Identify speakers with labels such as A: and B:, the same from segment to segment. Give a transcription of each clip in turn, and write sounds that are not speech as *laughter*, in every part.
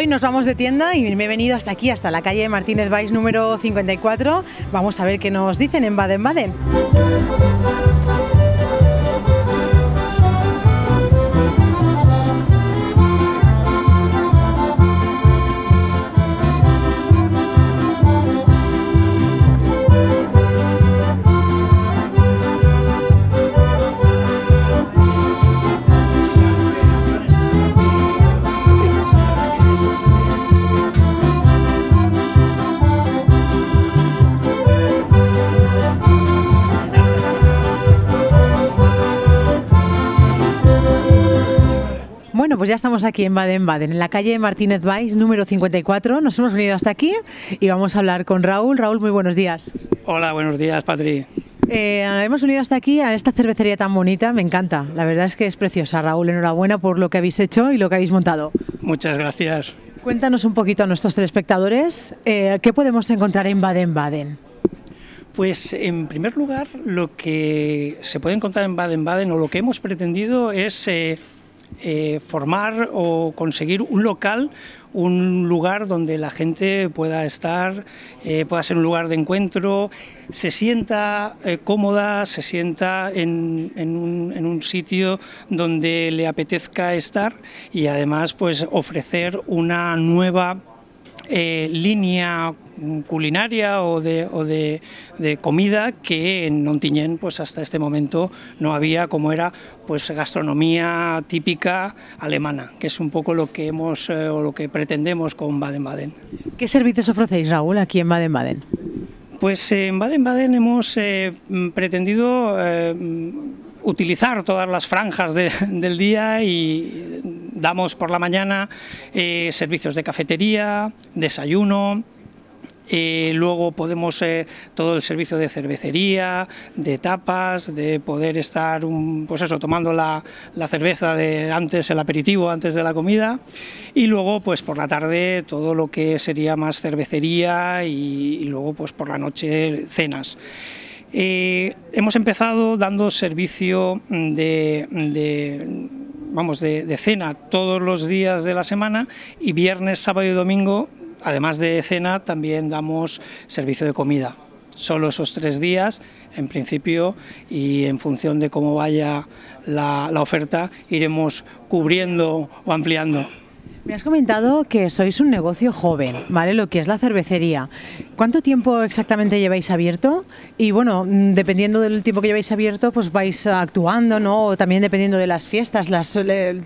A: hoy nos vamos de tienda y me he venido hasta aquí, hasta la calle Martínez Valls número 54. Vamos a ver qué nos dicen en Baden-Baden. ya estamos aquí en Baden-Baden, en la calle Martínez Valls, número 54. Nos hemos venido hasta aquí y vamos a hablar con Raúl. Raúl, muy buenos días.
B: Hola, buenos días, Patri.
A: Eh, hemos unido hasta aquí a esta cervecería tan bonita, me encanta. La verdad es que es preciosa, Raúl. Enhorabuena por lo que habéis hecho y lo que habéis montado.
B: Muchas gracias.
A: Cuéntanos un poquito a nuestros telespectadores eh, qué podemos encontrar en Baden-Baden.
B: Pues en primer lugar, lo que se puede encontrar en Baden-Baden o lo que hemos pretendido es eh, eh, formar o conseguir un local, un lugar donde la gente pueda estar, eh, pueda ser un lugar de encuentro, se sienta eh, cómoda, se sienta en, un, en, un, sitio donde le apetezca estar y además pues ofrecer una nueva eh, línea culinaria o de, comida que en Ontinyent pues hasta este momento no había como era pues gastronomía típica alemana, que es un poco lo que hemos eh, o lo que pretendemos con Baden-Baden.
A: ¿Qué servicios ofrecéis, Raúl, aquí en Baden-Baden?
B: Pues en Baden-Baden hemos eh, pretendido utilizar todas las franjas del día y damos por la mañana eh, servicios de cafetería, desayuno, eh, luego podemos eh, todo el servicio de cervecería, de tapas, de poder estar un, pues tomando la, cerveza de antes, el aperitivo antes de la comida. Y luego pues por la tarde todo lo que sería más cervecería y, luego pues por la noche cenas. hemos empezado dando servicio de vamos, de, cena todos los días de la semana y viernes, sábado y domingo, además de cena, también damos servicio de comida. Solo esos tres días, en principio, y en función de cómo vaya la oferta, iremos cubriendo o ampliando.
A: Me has comentado que sois un negocio joven, ¿vale? Lo que es la cervecería. ¿Cuánto tiempo exactamente lleváis abierto? Y bueno, dependiendo del tiempo que lleváis abierto, pues vais actuando, ¿no? O también dependiendo de las fiestas, las,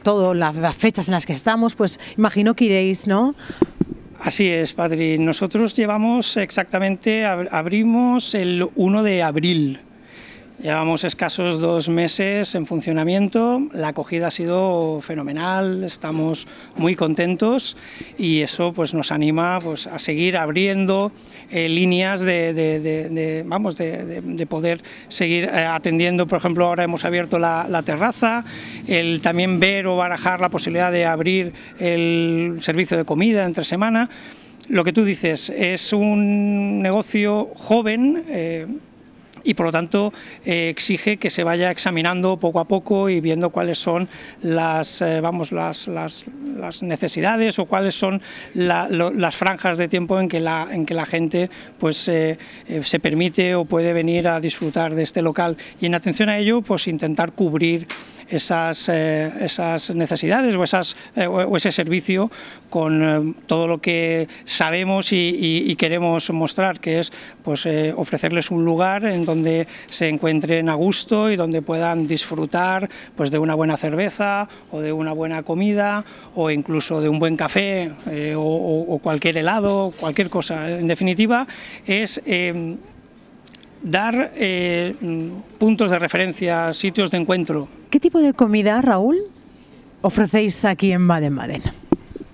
A: todo, las, las fechas en las que estamos, pues imagino que iréis, ¿no?
B: Así es, Padre. Nosotros llevamos exactamente, abrimos el 1 de abril Llevamos escasos dos meses en funcionamiento, la acogida ha sido fenomenal, estamos muy contentos y eso pues, nos anima pues, a seguir abriendo eh, líneas de, vamos, de, poder seguir eh, atendiendo. Por ejemplo, ahora hemos abierto la, terraza, el también ver o barajar la posibilidad de abrir el servicio de comida entre semana. Lo que tú dices, es un negocio joven. Eh, y por lo tanto eh, exige que se vaya examinando poco a poco y viendo cuáles son las, eh, vamos, las, las, necesidades o cuáles son las franjas de tiempo en que la, en que la gente pues, eh, se permite o puede venir a disfrutar de este local y en atención a ello pues intentar cubrir esas, esas necesidades o, esas, o ese servicio con todo lo que sabemos y, queremos mostrar, que es pues, ofrecerles un lugar en donde se encuentren a gusto y donde puedan disfrutar pues, de una buena cerveza o de una buena comida o incluso de un buen café eh, o, cualquier helado, cualquier cosa. En definitiva, es... Em, dar eh, puntos de referencia,
A: sitios de encuentro. ¿Qué tipo de comida, Raúl, ofrecéis aquí en Baden-Baden?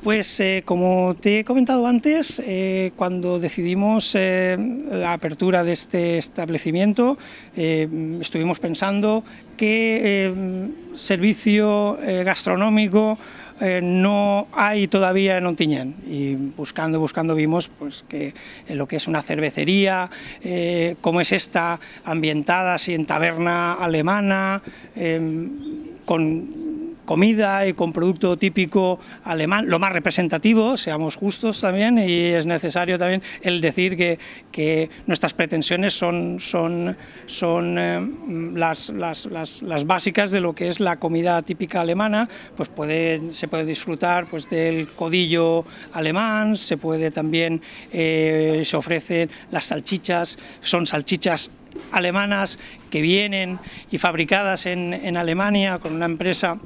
B: Pues eh, como te he comentado antes, eh, cuando decidimos eh, la apertura de este establecimiento, estuvimos pensando qué servicio gastronómico no hay todavía en Ontiñén. Y buscando, buscando vimos pues, que lo que es una cervecería, cómo es esta, ambientada así en taberna alemana, con comida y con producto típico alemán, lo más representativo, seamos justos también, y es necesario también el decir que, que nuestras pretensiones son, son, son eh, las, básicas de lo que es la comida típica alemana, pues se puede disfrutar pues, del codillo alemán, se puede también, eh, se ofrecen las salchichas, son salchichas alemanas que vienen y fabricadas en, en Alemania con una empresa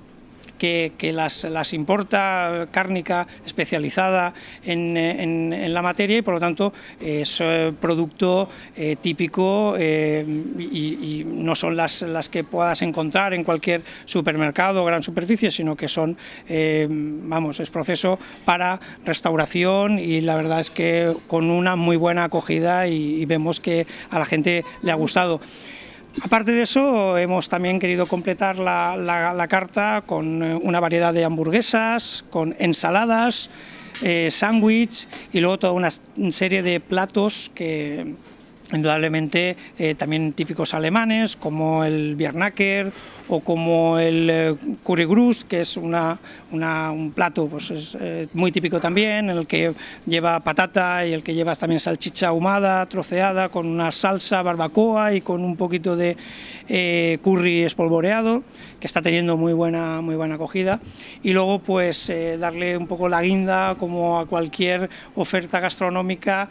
B: que, las, importa cárnica especializada en, la materia y por lo tanto es eh, producto eh, típico eh, y, no son las, que puedas encontrar en cualquier supermercado o gran superficie, sino que son, vamos, es proceso para restauración y la verdad es que con una muy buena acogida y vemos que a la gente le ha gustado. Aparte de eso, hemos también querido completar la, carta con eh, una variedad de hamburguesas, con ensaladas, eh, sándwiches y luego toda una serie de platos que indudablemente eh, también típicos alemanes como el Biernacker o como el eh, curry grus... que es una, un plato pues eh, muy típico también, el que lleva patata y el que lleva también salchicha ahumada, troceada, con una salsa barbacoa y con un poquito de curry espolvoreado, que está teniendo muy buena, muy buena acogida. Y luego pues darle un poco la guinda como a cualquier oferta gastronómica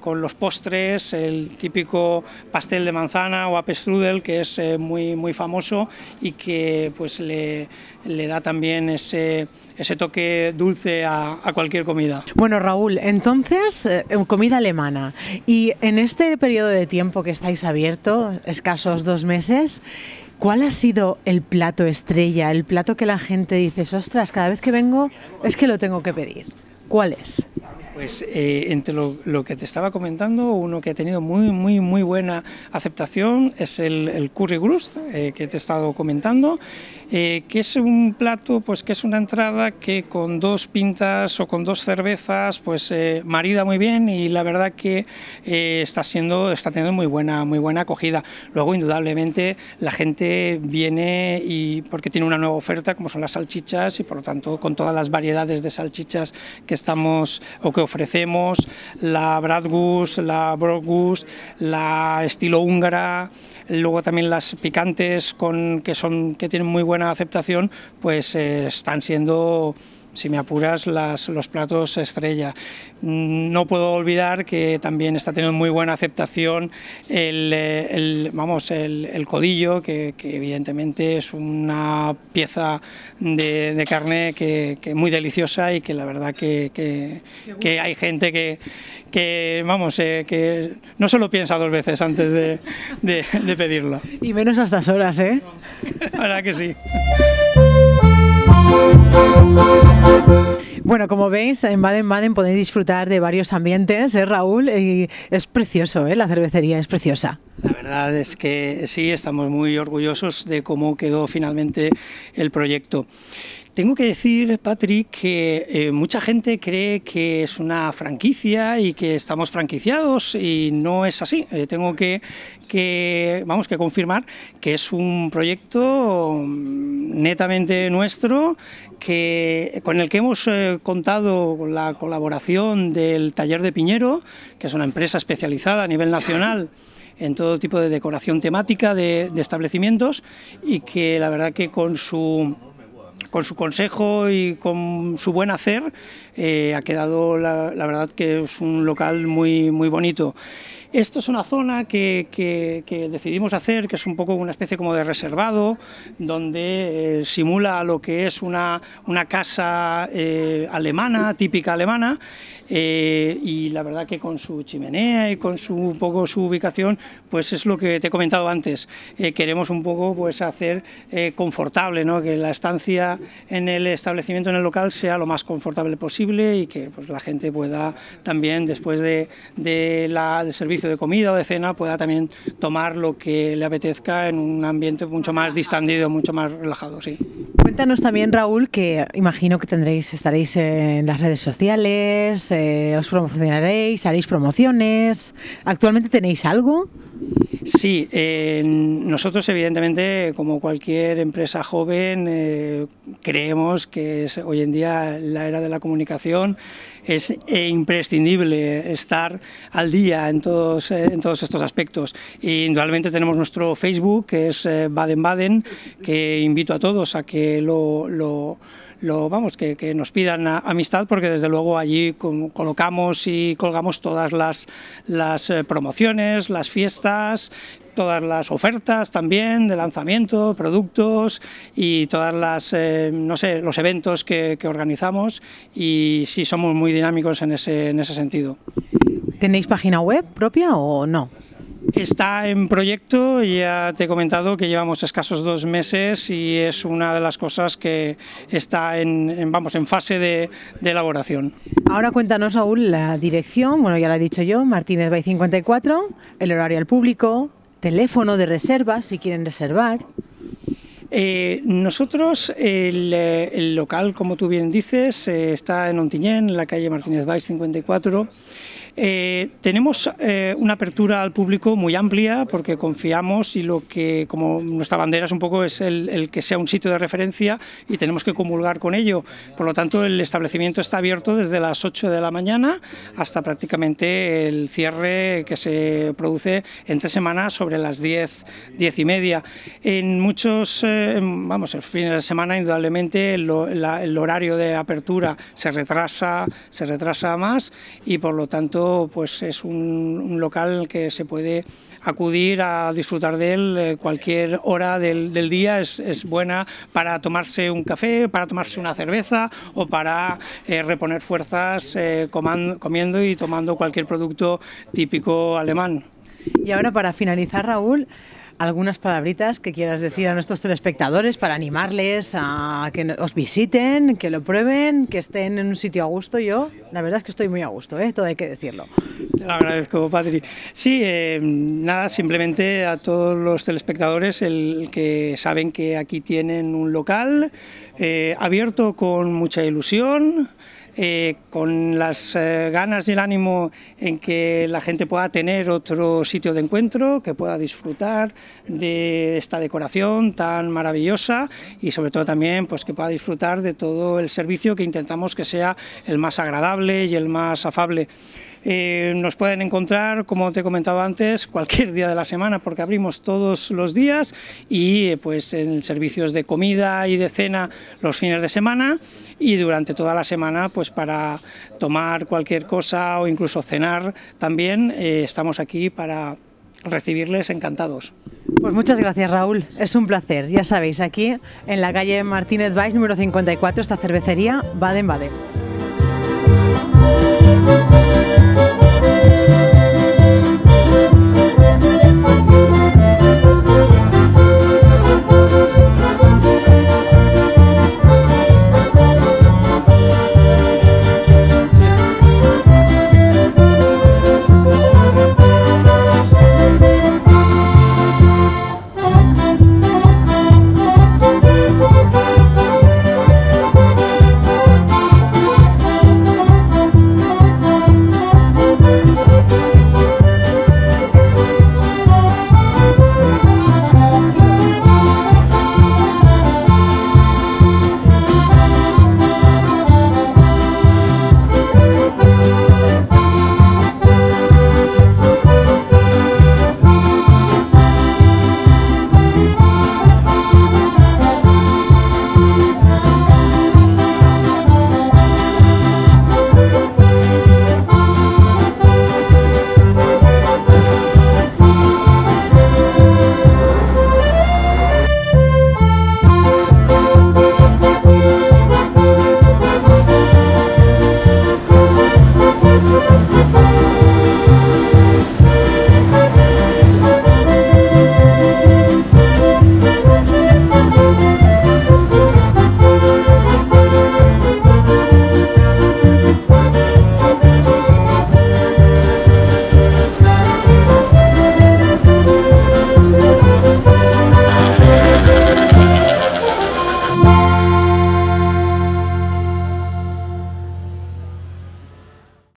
B: con los postres, el típico pastel de manzana o apestrudel que es eh, muy, muy famoso y que pues le, le da también ese, ese toque dulce a, cualquier comida.
A: Bueno Raúl, entonces eh, comida alemana y en este periodo de tiempo que estáis abierto, escasos dos meses, ¿Cuál ha sido el plato estrella, el plato que la gente dice, ostras, cada vez que vengo es que lo tengo que pedir? ¿Cuál es?
B: Pues eh, entre lo, que te estaba comentando, uno que ha tenido muy, muy, muy buena aceptación es el, curry grust eh, que te he estado comentando, eh, que es un plato, pues que es una entrada que con dos pintas o con dos cervezas, pues marida muy bien y la verdad que está siendo, está teniendo muy buena, muy buena acogida. Luego, indudablemente, la gente viene y porque tiene una nueva oferta, como son las salchichas y por lo tanto con todas las variedades de salchichas que estamos o que ofrecemos la Bratwurst, la Brogus, la estilo húngara, luego también las picantes con, que, son, que tienen muy buena aceptación, pues eh, están siendo si me apuras, las, los platos estrella. Mm, no puedo olvidar que también está teniendo muy buena aceptación el, eh, vamos, el, codillo, que, evidentemente es una pieza de, carne que, muy deliciosa y que la verdad que, hay gente que, vamos, eh, que no se lo piensa dos veces antes de, pedirla.
A: Y menos a estas horas, ¿eh? Ahora que sí. *laughs* Bueno, como veis, en Baden-Baden podéis disfrutar de varios ambientes, ¿eh, Raúl? Y es precioso, ¿eh? La cervecería es preciosa.
B: La verdad es que sí, estamos muy orgullosos de cómo quedó finalmente el proyecto. Tengo que decir, Patrick, que eh, mucha gente cree que es una franquicia y que estamos franquiciados y no es así. Eh, tengo que, que, vamos, que confirmar que es un proyecto mm, netamente nuestro, que, con el que hemos eh, contado con la colaboración del Taller de Piñero, que es una empresa especializada a nivel nacional en todo tipo de decoración temática de establecimientos y que la verdad que con su con su consejo y con su buen hacer eh, ha quedado, la, verdad, que es un local muy, muy bonito. Esto es una zona que, decidimos hacer, que es un poco una especie como de reservado, donde eh, simula lo que es una, casa eh, alemana, típica alemana, y la verdad que con su chimenea y con su, poco su ubicación, pues es lo que te he comentado antes. queremos un poco pues, hacer confortable, que la estancia en el establecimiento, en el local, sea lo más confortable posible y que pues, la gente pueda también, después de, del servicio de comida o de cena, pueda también tomar lo que le apetezca en un ambiente mucho más distendido, mucho más relajado. Sí.
A: Cuéntanos también, Raúl, que imagino que tendréis, estaréis en las redes sociales, eh, os promocionaréis, haréis promociones. ¿Actualmente tenéis algo?
B: Sí, nosotros evidentemente, como cualquier empresa joven, eh, creemos que hoy en día la era de la comunicación es imprescindible estar al día en todos, eh, en todos estos aspectos. Y indudablemente tenemos nuestro Facebook, que es eh, Baden Baden, que invito a todos a que lo lo vamos, que, nos pidan amistad porque desde luego allí colocamos y colgamos todas las, eh, promociones, las fiestas, todas las ofertas también de lanzamiento, productos y todas las, eh, no sé, los eventos que, organizamos y sí somos muy dinámicos en ese, en ese sentido.
A: ¿Tenéis página web propia o no?
B: Está en proyecto, ya te he comentado que llevamos escasos dos meses y es una de las cosas que está en, vamos, en fase de, elaboración.
A: Ahora cuéntanos, Raúl, la dirección, bueno, ya la he dicho yo, Martínez Bay 54, el horario al público, teléfono de reserva, si quieren reservar.
B: Eh, nosotros, eh, el, local, como tú bien dices, eh, está en Ontiñén, en la calle Martínez Valls 54. Eh, tenemos eh, una apertura al público muy amplia porque confiamos y lo que, como nuestra bandera es un poco, es el, que sea un sitio de referencia y tenemos que comulgar con ello. Por lo tanto, el establecimiento está abierto desde las 8 de la mañana hasta prácticamente el cierre que se produce entre semanas sobre las 10, 10 y media. En muchos, eh, vamos, el fin de semana, indudablemente, el, el horario de apertura se retrasa, se retrasa más y por lo tanto pues es un, local que se puede acudir a disfrutar de él eh, cualquier hora del, día es, buena para tomarse un café, para tomarse una cerveza o para eh, reponer fuerzas eh, comiendo y tomando cualquier producto típico
A: alemán. Y ahora para finalizar, Raúl, algunas palabritas que quieras decir a nuestros telespectadores para animarles a que os visiten, que lo prueben, que estén en un sitio a gusto. Yo, la verdad es que estoy muy a gusto, ¿eh? todo hay que decirlo.
B: Te agradezco, Patri. Sí, eh, nada, simplemente a todos los telespectadores el que saben que aquí tienen un local eh, abierto con mucha ilusión. Eh, con las eh, ganas y el ánimo en que la gente pueda tener otro sitio de encuentro, que pueda disfrutar de esta decoración tan maravillosa y sobre todo también pues, que pueda disfrutar de todo el servicio que intentamos que sea el más agradable y el más afable. Eh, nos pueden encontrar, como te he comentado antes, cualquier día de la semana porque abrimos todos los días y eh, pues en servicios de comida y de cena los fines de semana y durante toda la semana pues para tomar cualquier cosa o incluso cenar también eh, estamos aquí para recibirles encantados.
A: Pues muchas gracias Raúl, es un placer. Ya sabéis, aquí en la calle Martínez Valls número 54, esta cervecería Baden-Baden.